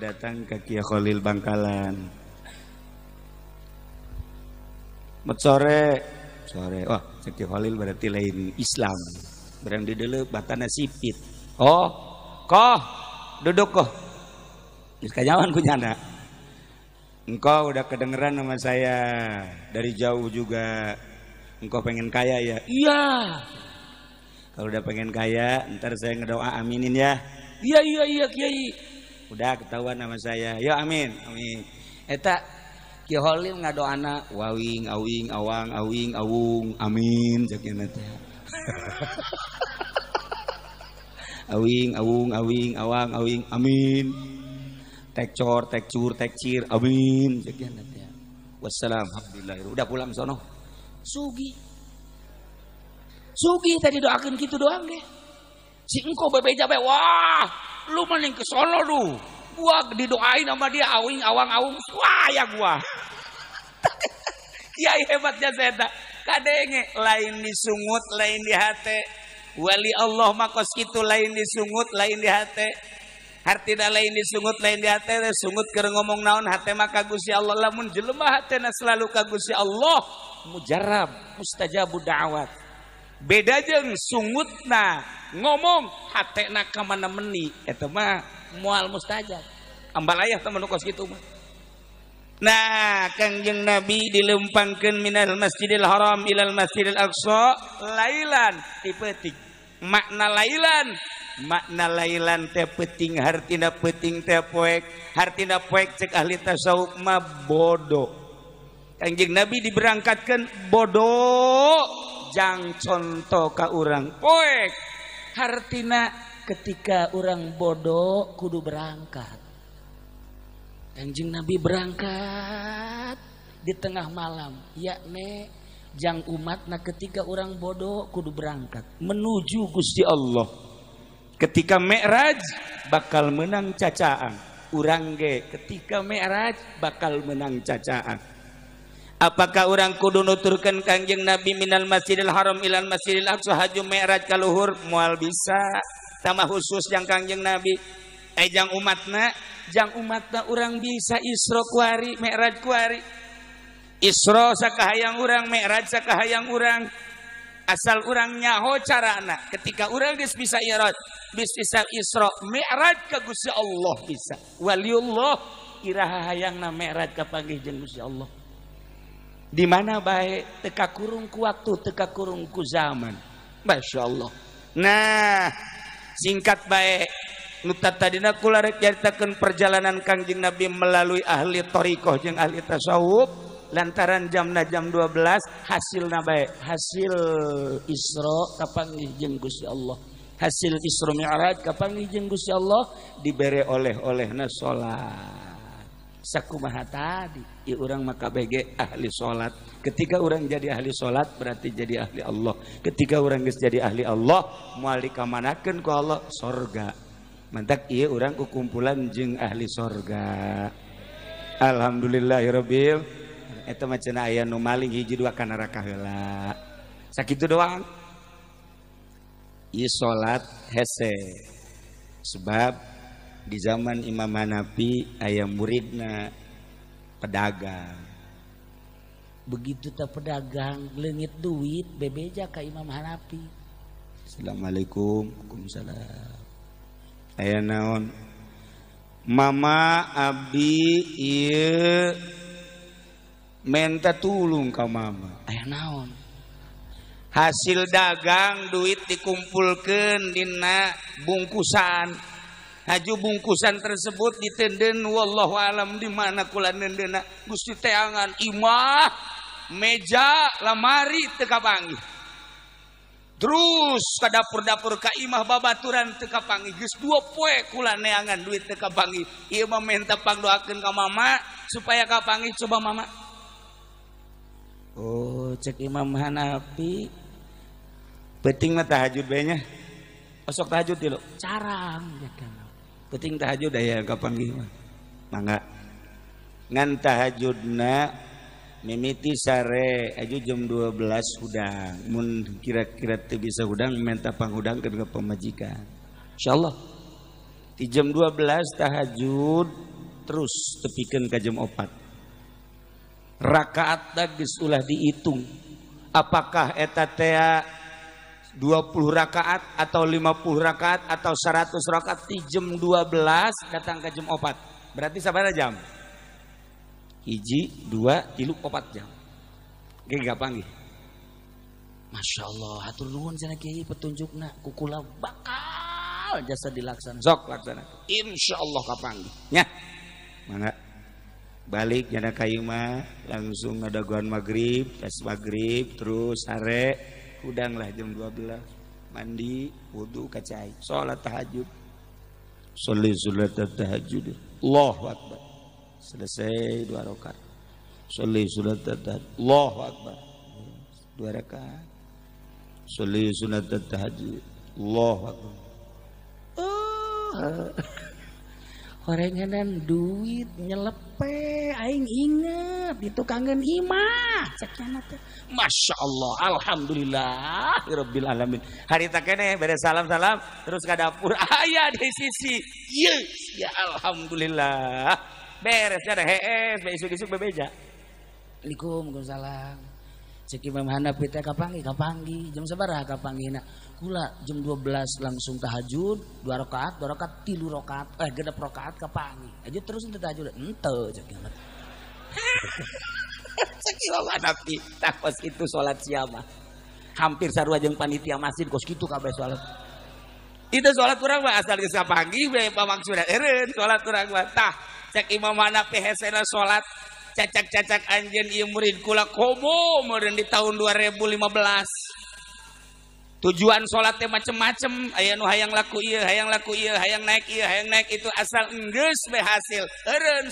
datang ke Kia Khalil Bangkalan. Mat sore, sore. Wah, oh, Kia Khalil berarti lain Islam. Berang di dulu batana sipit. Oh, koh, duduk koh. Karyawan punya anak. Engkau udah kedengeran nama saya dari jauh juga engkau pengen kaya ya iya kalau udah pengen kaya ntar saya ngedoa aminin ya iya iya iya kiai udah ketahuan nama saya ya amin amin eta eh, kiai holim ngadu wawing awing awang awing awung amin jaknya nanti awing awung awing awang awing amin tekcor tekcur tekcir amin jaknya nanti wassalam alhamdulillah udah pulang sono Sugi. Sugi tadi doakan gitu doang deh. Si engko bebeja be, wah, lu mending ke Solo lu. Gua didoain sama dia awing awang awung, wah ya gua. Kiai ya, hebatnya saya kadenge lain disungut lain di hati. Wali Allah makos itu lain disungut lain di hati. Hartina lain disungut lain di hati, sungut keur ngomong naon hati maka gusi Allah lamun jelema selalu kagusi Allah mujarab mustajabu da'awat beda jeng sungutna ngomong hatena ka mana meni eta mah mual mustajab ambal ayah teman kos gitu mah Nah, Kangjeng Nabi dilempangkan minal Masjidil Haram ilal Masjidil Aqsa lailan tipe tik Makna lailan makna lailan teh penting hartina penting teh poek hartina poek cek ahli tasawuf mah bodoh Kanjeng Nabi diberangkatkan bodoh jang contoh ka urang poek hartina ketika orang bodoh kudu berangkat Kanjeng Nabi berangkat di tengah malam yakne jang umat nah ketika orang bodoh kudu berangkat menuju Gusti Allah ketika Mi'raj bakal menang cacaan urang ge ketika Mi'raj bakal menang cacaan Apakah orang kudu nuturkan kangjeng Nabi minal masjidil haram ilal masjidil aqsa haju mi'raj kaluhur mual bisa tambah khusus yang kangjeng Nabi eh jang umatna jang umatna orang bisa isro kuari mi'raj kuari isro sakahayang orang mi'raj sakahayang orang asal orang nyaho carana ketika orang bisa irat, bis bisa isro mi'raj ka Allah bisa waliullah iraha hayangna mi'raj ka panggih Allah di mana baik teka kurungku waktu teka kurungku zaman Masya Allah nah singkat baik nuta tadina kula ceritakan perjalanan Kangjeng Nabi melalui ahli torikoh yang ahli tasawuf lantaran jam na jam 12 na baik hasil kapan kapanggih jenggus ya Allah hasil Isra Mi'raj kapanggih jenggus ya Allah diberi oleh-olehna sholat. sakumaha tadi Iya, orang maka BG ahli solat. ketika orang jadi ahli solat berarti jadi ahli Allah ketika orang guys jadi ahli Allah muali kamanakeun ku Allah sorga mantak iya orang kukumpulan jeng ahli sorga Alhamdulillahirabbil ya eta itu macam aya nu maling hiji dua kana neraka heula sakitu doang ieu solat hese sebab di zaman Imam Hanafi ayam muridna kalau pedagang Hai begitu tak pedagang lenit duit bebeja Ka Imamapi Asamualaikum naon Ma Abi menta tulung kau mama hasil dagang duit dikumpulkan Dina bungkusan haju bungkusan tersebut ditenden wallahu alam di mana kula nendena Gusti teangan imah meja lemari teka pangi terus ke dapur-dapur ka imah babaturan teka pangi geus dua poe kula neangan duit teka pangi ieu mah minta pangdoakeun ka mama supaya pangi coba mama Oh cek Imam Hanafi penting mah tahajud bae nya Osok dulu carang ya Keting tahajud ya kapan gimana? mangga ngan tahajudna mimiti sare aju jam 12 hudang mun kira-kira teu bisa hudang minta panghudang ke pemajikan insyaallah di jam 12 tahajud terus tepikeun ka jam 4 rakaat geus ulah dihitung apakah eta teh 20 rakaat atau 50 rakaat atau 100 rakaat di jam 12 datang ke jam 4 berarti sabar jam hiji dua tilu opat jam oke gak panggil. Masya Allah hatur nuhun sana kiai nak kukula bakal jasa dilaksanakan. sok laksana insya Allah panggil. ya mana balik nyana kayu mah langsung guan maghrib tes maghrib terus arek lah jam 12 mandi wudhu kacai sholat tahajud sholat sholat tahajud Allahu Akbar selesai dua rakaat sholat sholat tahajud Allahu Akbar dua rakaat sholat sholat tahajud Allahu Akbar oh korengan duit nyelepe aing inget itu kangen imah sekian masya Allah alhamdulillah rabbil alamin hari tak kene beres salam salam terus ke dapur ayah di sisi yes iya, ya alhamdulillah beresnya ada hees besok besok bebeja Assalamualaikum Waalaikumsalam Cek Imam Hanafi teh kapangi kapangi jam sabaraha kapangi nak kula jam 12 langsung tahajud dua rakaat dua rakaat tilu rakaat eh gede rakaat kapangi aja terus itu tahajud ente jadi amat sekilo kiamat nanti takos itu sholat siapa hampir sarua yang panitia masjid kos gitu kabeh sholat itu sholat kurang mah asal kita pagi pamang sudah eh, eren sholat kurang mah tah cek imam mana PHSna sholat cacak-cacak anjen iya murid kula komo meureun di tahun 2015 tujuan sholatnya macem-macem ayah nu hayang laku ieu hayang laku ieu hayang naik ieu hayang naik itu asal enggeus berhasil. hasil eureun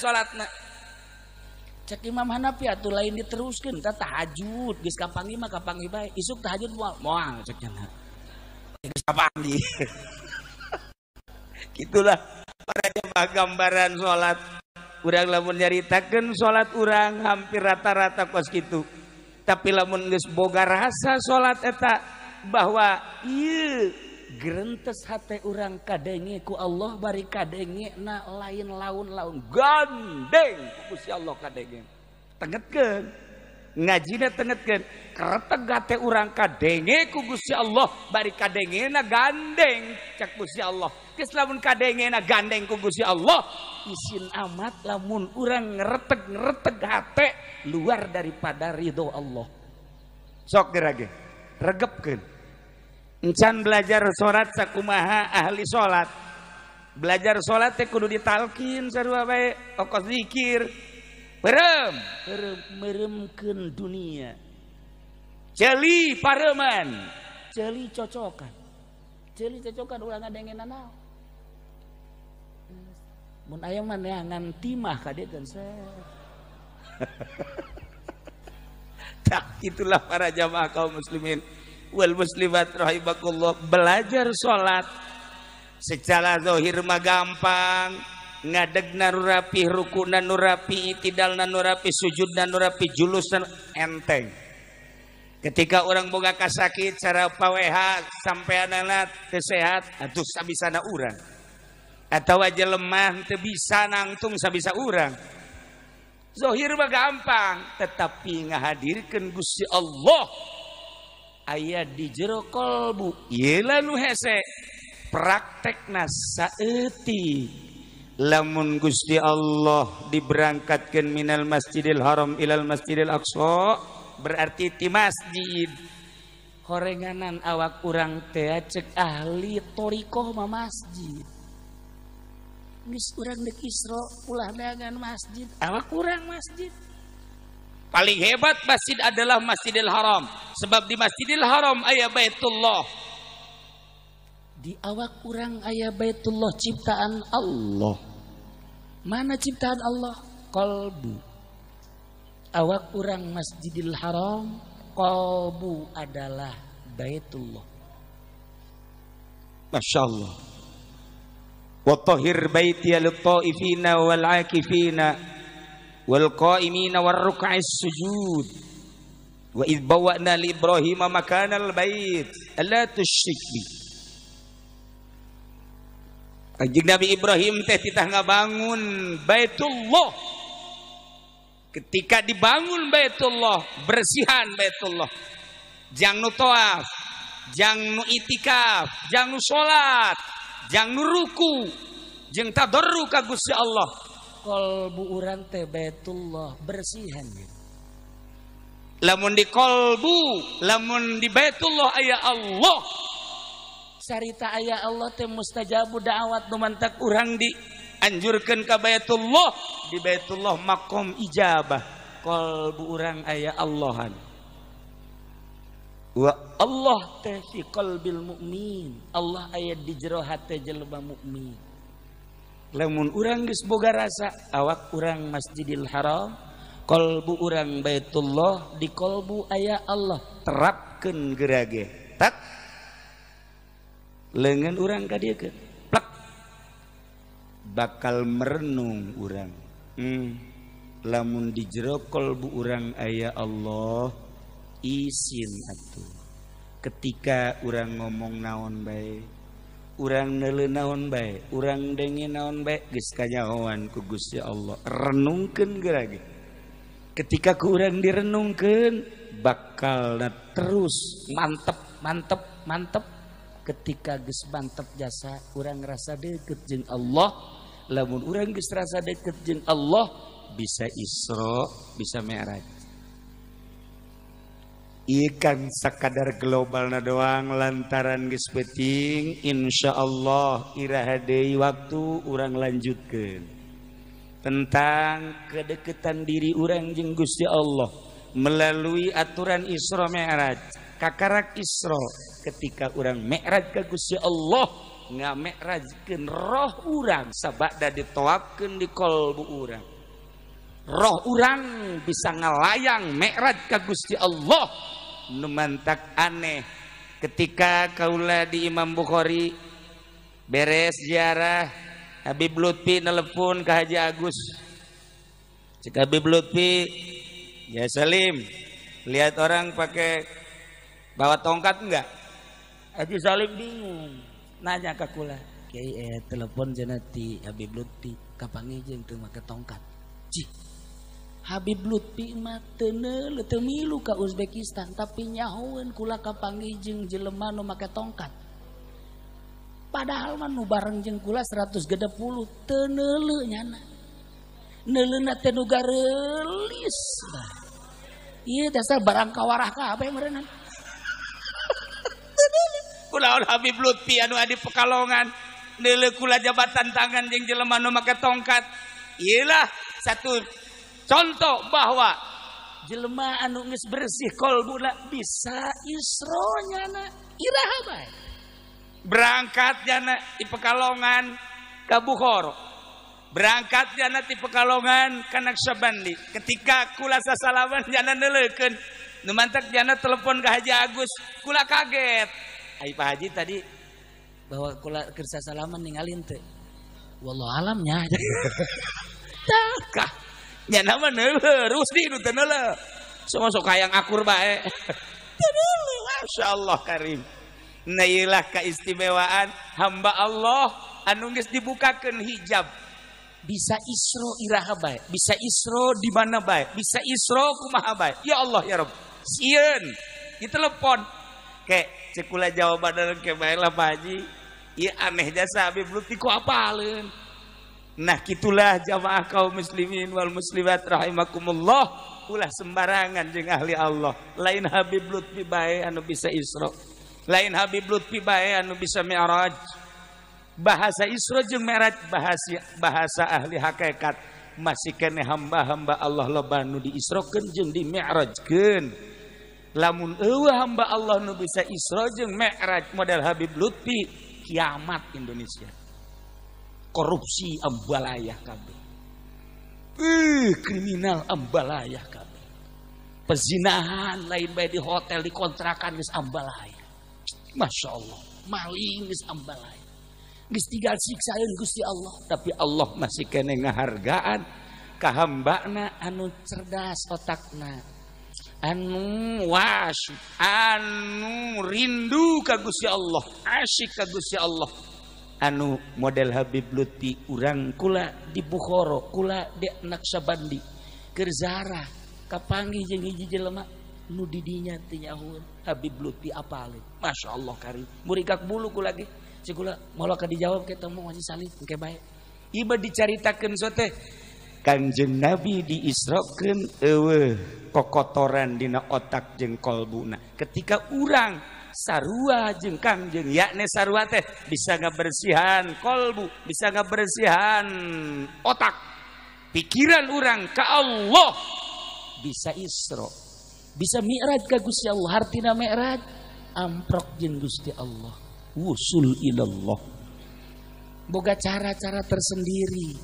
cek Imam Hanafi atuh lain diteruskeun kita tahajud geus kapangi mah kapangi bae isuk tahajud moal moal cek cenah geus kapangi gitulah pada gambaran sholat. urang lamun nyaritakeun salat urang hampir rata-rata kos gitu, tapi lamun geus boga rasa salat etak bahwa iya gentes hati orang kadengi ku Allah bari kadengi na lain laun laun gandeng Gusti Allah kadenge tengetkeun ngajinya tengetkeun karetega teh urang kadengi ku Allah bari kadengi na gandeng cak Gusti Allah geus lamun kadenge na gandeng ku Allah isin amat lamun urang reteg ngereteg hate luar daripada ridho Allah sok gerage regepkan encan belajar sholat sakumaha ahli sholat. belajar sholat teh kudu ditalkin sarua bae okos zikir perem perem meremkeun dunia celi pareman celi cocokan celi cocokan ulah ngadengena naon mun aya mah neangan timah saya tak itulah para jamaah kaum muslimin wal muslimat rahimakumullah belajar sholat secara zohir mah gampang ngadegna nu rapi rukuna nu rapi itidalna nu rapi sujudna enteng ketika orang boga kasakit cara paweh sampai anak anak sehat atuh na urang atau aja lemah teu bisa nangtung sabisa urang zohir mah gampang tetapi ngahadirkan Gusti Allah aya di jero q praktek nas lamun Gu Allah diberarangkatkan mineral masjidil Harram Ilal masjidil Aqsho berarti tim masjid horenganan awak kurang ahli thooh masjid kurangsro pulangangan masjid awak kurang masjid Paling hebat masjid adalah Masjidil Haram. Sebab di Masjidil Haram ayah Baitullah. Di awak kurang ayah Baitullah ciptaan Allah. Mana ciptaan Allah? Kolbu. Awak kurang Masjidil Haram. Kolbu adalah Baitullah. Masya Allah. Wa tahir baiti al-ta'ifina wal-akifina wal qaimina war ruk'is sujud wa id bawwa'na li ibrahim makanal bait alla tusyrik bi Kanjeng Nabi Ibrahim teh titah ngabangun Baitullah ketika dibangun Baitullah bersihan Baitullah jang nu toaf jang nu itikaf jang nu salat jang nu ruku jeung tadarru ka Gusti Allah kolbu urang teh Baitullah bersihan ya. Lamun di kolbu, lamun di Baitullah ayah Allah. Sarita ayah Allah teh mustajabu da'awat awat numantak urang di anjurkan ke Baitullah, di Baitullah makom ijabah. Kolbu urang ayah Allahan. Wa Allah teh si kolbil mukmin. Allah ayat di jero hate jelema mukmin. urang di semoga rasa awak orang masjidil Haral qolbu urang Baitullah di qolbu ayah Allah terapken gerageh tak Hai lengan orangrang ka dia bakal merenung urang hmm. lamun di dijero qolbu urang aya Allah isin atuh ketika orang ngomong- naon baik itu urang nele naon baik urang dengin naon baik geus kanyahoan ku Gusti Allah renungkeun geura ketika ku urang direnungkeun bakal terus mantep mantep mantep ketika geus mantep jasa urang ngerasa deket jeung Allah lamun urang geus rasa deket jeung Allah bisa Isra bisa Mi'raj ikan sekadar globalna doang lantaran gespeting Insya Allah irahadei waktu orang lanjutkan tentang kedekatan diri orang jeng Gusti Allah melalui aturan Isra Mi'raj kakarak Isra ketika orang Mi'raj ke Gusti Allah nggak Mi'rajkeun roh orang sabada ditoapkeun di kolbu orang roh orang bisa ngelayang Mi'raj ke Gusti Allah numantak aneh ketika kaula di Imam Bukhari beres ziarah Habib Lutfi nelfon ke Haji Agus cek Habib Lutfi ya Salim lihat orang pakai bawa tongkat enggak Haji Salim bingung nanya ke kula Kiai eh, telepon jenati Habib Lutfi kapan jeung tuh make tongkat cih Habib Lutfi matene temilu ke Uzbekistan tapi nyahuan kula kapanggih jeung jelema nu make tongkat. Padahal mah nu bareng jeung kula 160 teu nyana. Neuleuhna teh nu gareulis. Ieu dasar barang kawarah kabeh meureunna. Kulaon Habib Lutfi anu adi Pekalongan neuleuh kula jabatan tangan jeung jelema nu make tongkat. Iyalah satu Contoh bahwa jelema anu geus bersih kolbula bisa isronya na iraha bae. Berangkatnya na di Pekalongan ke Bukhara. Berangkatnya na di Pekalongan ke Naksabandi. Ketika kulasa salaman jana neuleukeun nu jana telepon ke Haji Agus, kula kaget. Hai Pak Haji tadi bahwa kula kersa salaman ninggalin teh. Wallah alamnya. Takah. Ya nama neuler, Rusdi itu teu Semua sok hayang akur baik. Teu eh. Masya Allah Karim. Nailah keistimewaan hamba Allah Anungis dibukakan hijab. Bisa isro iraha bae, bisa isro di mana baik. bisa isro kumaha baik. Ya Allah ya Rob. Sieun. Ditelepon. Ke cekula jawaban dalam ke bae lah Pak Haji. Ieu iya, aneh jasa Habib Lutfi ku apaleun. Nah gitulah jawaah kaum muslimin Wal muslimat raaimakumullah pulah sembarangan je ahli Allah lain Habib Lu pibaya an bisa isra lain habib Lu pibaya nu bisa meraj bahasa isro je me bahasa ahli hakekat masikan hamba-hamba Allah lobanu diisro diraj la hamba Allah nu bisa isro meraj modal Habib Lupi kiamat Indonesia. korupsi ambalayah kami. Eh, kriminal ambalayah kami. Pezinahan lain baik di hotel, di kontrakan mis Masya Allah, maling mis ambalayah. Geus tiga siksaan Gusti Allah, tapi Allah masih kena ngahargaan ka anu cerdas otakna. Anu wasyik, anu rindu ke Gusti Allah, asyik ke Gusti Allah anu model Habib Luti urang kula di Bukhara kula di Naksabandi keur zarah kapanggih jeung hiji jelema nu didinya Habib Luthi Habib Luti apalin Allah kari murikak bulu kula ge sekula mola ka dijawab kita mau masih salih engke bae iba dicaritakeun so teh Kanjeng Nabi diisrokeun eueuh kokotoran dina otak jeung kolbuna ketika urang sarua jengkang jeng yakne sarua teh bisa ngebersihan kolbu bisa ngebersihan otak pikiran orang ke Allah bisa isro bisa mi'raj ke Gusti Allah hartina mi'raj amprok jeng Gusti Allah wusul ilallah boga cara-cara tersendiri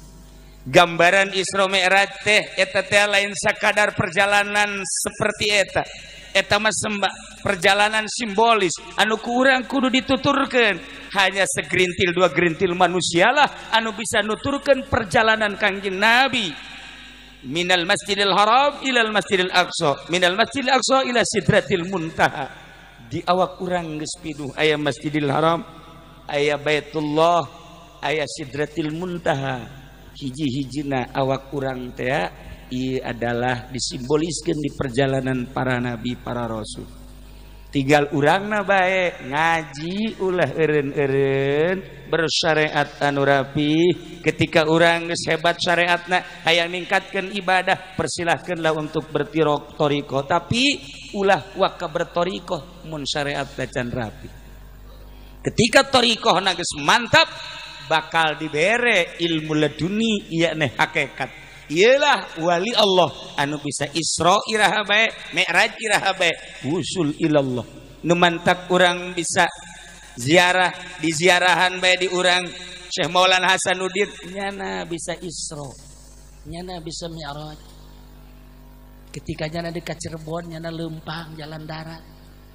gambaran isro Mi'raj teh eta teh lain sekadar perjalanan seperti eta eta mah sembah perjalanan simbolis anu kurang kudu dituturkan hanya segerintil dua gerintil manusialah anu bisa nuturkan perjalanan kangjeng Nabi minal masjidil haram ilal masjidil aqsa minal masjidil aqsa ila sidratil muntaha di awak kurang gespidu ayah masjidil haram ayah baitullah ayah sidratil muntaha hiji-hijina awak kurang teh ia adalah disimboliskan di perjalanan para nabi para rasul tinggal urangna baik ngaji ulah eren eren bersyariat anurapi. ketika orang hebat syariatna hayang meningkatkan ibadah persilahkanlah untuk bertirok toriko tapi ulah waka bertoriko mun syariat dacan rapi ketika toriko nages mantap bakal dibere ilmu leduni iya neh hakikat ialah wali Allah anu bisa Isra iraha bae Mi'raj iraha bae wusul ilallah nu mantak urang bisa ziarah di ziarahan bae di urang Syekh Maulana Hasanuddin nyana bisa Isra nyana bisa Mi'raj ketika nyana dekat Cirebon nyana lempang jalan darat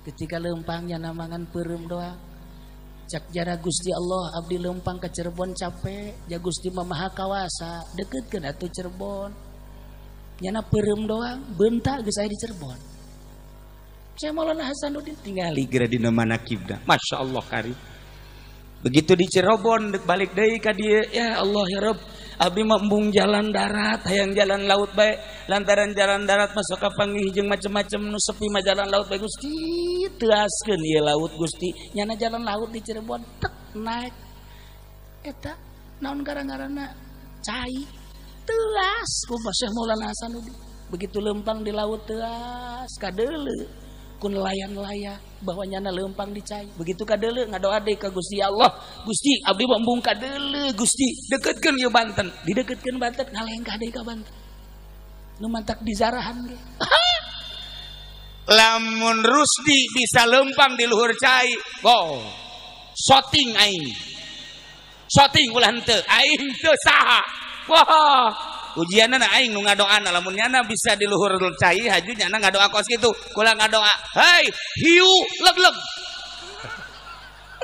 ketika lempang nyana mangan perum doang Cak jara Gusti Allah Abdi Lempang ke Cirebon capek ja Gusti Mamaha Kawasa deket ke Datu Cirebon nyana perem doang bentak ke saya di Cirebon saya Maulana Hasanuddin tingali di nama Nakibda, Masya Allah kari begitu di Cirebon balik deh ka ya Allah ya Rabb Abdi membung jalan darat hayang jalan laut baik lantaran jalan darat masuk ke panggih macam macem-macem nu sepi mah jalan laut baik Gusti teaskeun ya laut Gusti nyana jalan laut di Cirebon tek naik eta naon gara-garana cai teas ku Syekh Maulana Hasanuddin begitu lempang di laut teas kadeuleu kun layan-laya bahwa nyana lempang dicai begitu kadele ngadoa deh ke Gusti Allah Gusti abdi bambung kadele Gusti deketkan ya Banten dideketkan Banten ngalengkah deh ke Banten nu mantak dizarahan ge lamun Rusdi bisa lempang di luhur cai wow soting aing soting ulah henteu aing teu saha wow ujian anak aing nu ngadoa na lamun nyana bisa diluhur cai haju nyana ngadoa kos gitu kula ngadoa hai hiu leg leg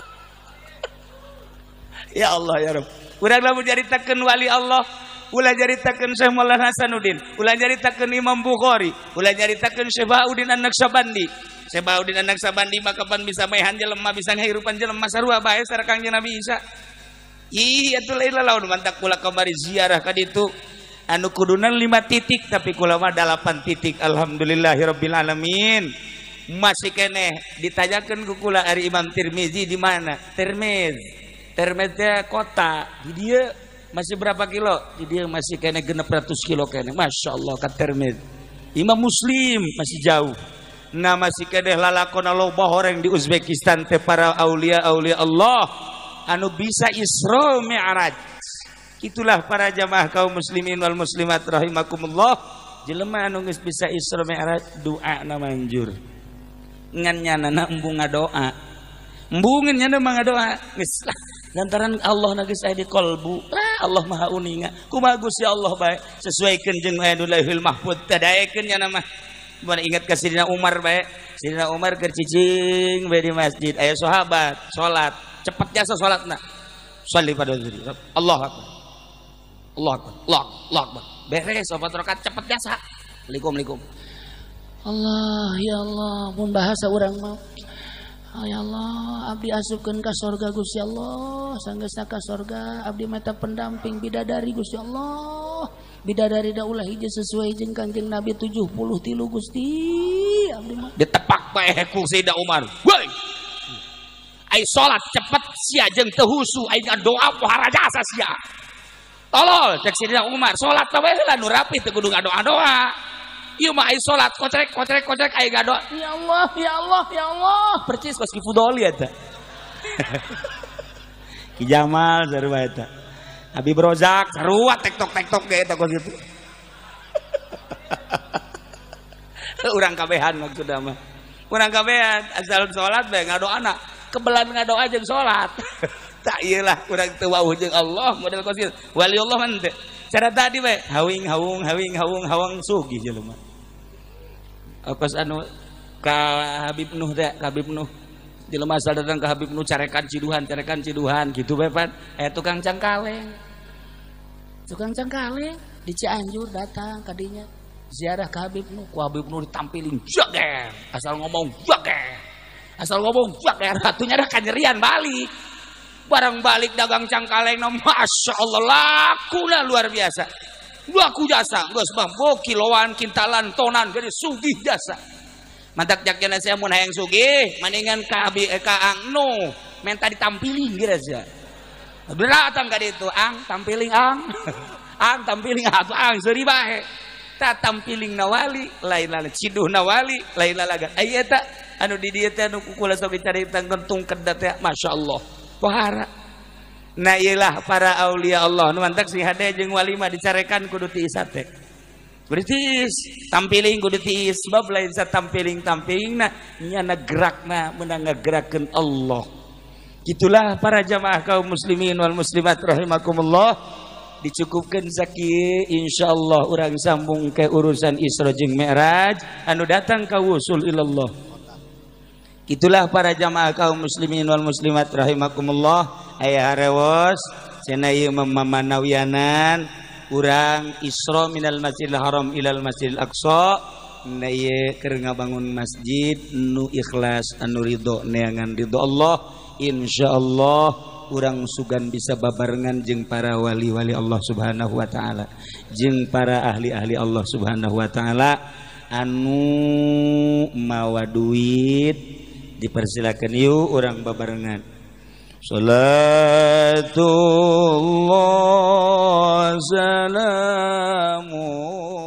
ya Allah ya Rabb urang lamun jaritakeun wali Allah ulah jaritakeun Syekh Maulana Hasanuddin ulah jaritakeun Imam Bukhari ulah jaritakeun Syekh anak Syabandi, naksabandi Udin anak sabandi maka kapan bisa maehan jelema bisa ngahirupan jelema sarua bae sarakangnya Nabi Isa. Ih atuh lain laun mantak pula kamari ziarah ka ditu anu kudunan lima titik tapi kulama delapan titik alhamdulillahirobbilalamin. alamin masih keneh ditanyakan ke kula Imam Tirmizi di mana Tirmiz Tirmiz kota di dia masih berapa kilo di dia masih keneh genep ratus kilo keneh Masya Allah kat Tirmiz Imam Muslim masih jauh nah masih keneh lalakon loba bahoreng di Uzbekistan te para aulia aulia Allah anu bisa Isra Mi'raj Itulah para jamaah kaum muslimin wal muslimat rahimakumullah. Jelema anu geus bisa Isra Mi'raj doa na manjur. Ngan nyanana embung ngadoa. Embungin nyana mah ngadoa. Geus lantaran Allah na geus aya di qalbu. Lah Allah Maha Uninga. Kumaha Gusti ya Allah bae sesuaikeun jeung ayatul mahfud tadaekeun nyana mah. Mana ingat ke Sidina Umar bae. Sidina Umar keur cicing bae di masjid. Aya sahabat salat. Cepet jasa salatna. Shalli pada Allah Akbar. Allah Akbar, Allah Akbar, Allah Akbar. Beres Sobat rokat cepet biasa. Assalamualaikum, Assalamualaikum. Allah, ya Allah, pun bahasa orang mau. Oh, ah, Ya Allah, abdi asupkan ke sorga Gusti Allah, sanggesa ke sorga abdi mata pendamping bidadari Gusti Allah. Bidadari daulah hiji sesuai jeung Kanjeng Nabi gus Gusti. Abdi mah ditepak bae ku Sayyidina Umar. Woi. Ai salat cepet sia jeung teu husu, ai doa pohara jasa sia tolol cek sini Umar sholat ya lah nurapi rapi teu kudu ngadoa-doa ah. yuk mah ai sholat kocrek kocrek kotrek aik gadoa ya Allah ya Allah ya Allah percis ah, kos kipu doli eta kijamal seru ya eta Abi Brozak sarua tektok tektok kayak itu, kau gitu urang kabehan maksudna mah urang kabehan asal sholat bae ngadoa anak kebelan ngadoa aja sholat tak iyalah kurang tua wujud Allah model kosil wali Allah mante cara tadi we hawing hawung hawing hawung hawang sugih jelema kos anu ka Habib Nuh dek ka Habib Nuh jelema asal datang ke Habib Nuh carekan ciduhan carekan ciduhan gitu we eh tukang cangkaleng tukang cangkaleng di Cianjur datang kadinya ziarah ke Habib Nuh ku Habib Nuh ditampilin jager eh? asal ngomong jager eh? asal ngomong jager eh? ratunya ada kanyerian balik barang balik dagang cangkaleng no, Masya Allah laku lah luar biasa laku jasa geus bang kiloan kintalan tonan gede sugih jasa mantak jakjana saya mun yang sugih mendingan ka abi eh, ka menta ditampilin gitu aja berat angka itu ang tampilin ang ang tampilin atau ah, ang seuri tak tampilin nawali lain lain ciduh nawali lain lagi, ayat tak, anu di dia teh anu kukula cari tentang kentung kedat ya Allah pohara nah ialah para Aulia Allah nuantak si hade jeng walima dicarekan kudu tiis ate kudu tiis tampiling kudu tiis sebab lain sa tampiling anak nyana gerakna menang gerakan Allah gitulah para jamaah kaum muslimin wal muslimat rahimakumullah dicukupkan zaki insyaallah orang sambung ke urusan Isra jeung Mi'raj anu datang kau wusul ilallah Itulah para jamaah kaum muslimin wal muslimat rahimakumullah aya harewos cenah ieu kurang isro Isra minal Masjidil Haram ilal Masjidil Aqsa na ieu keur masjid nu ikhlas anu ridho neangan ridho Allah insyaallah urang sugan bisa babarengan jeng para wali-wali Allah Subhanahu wa taala jeung para ahli-ahli Allah Subhanahu wa taala anu mawa duit dipersilakan yuk orang babarengan salatullah salamu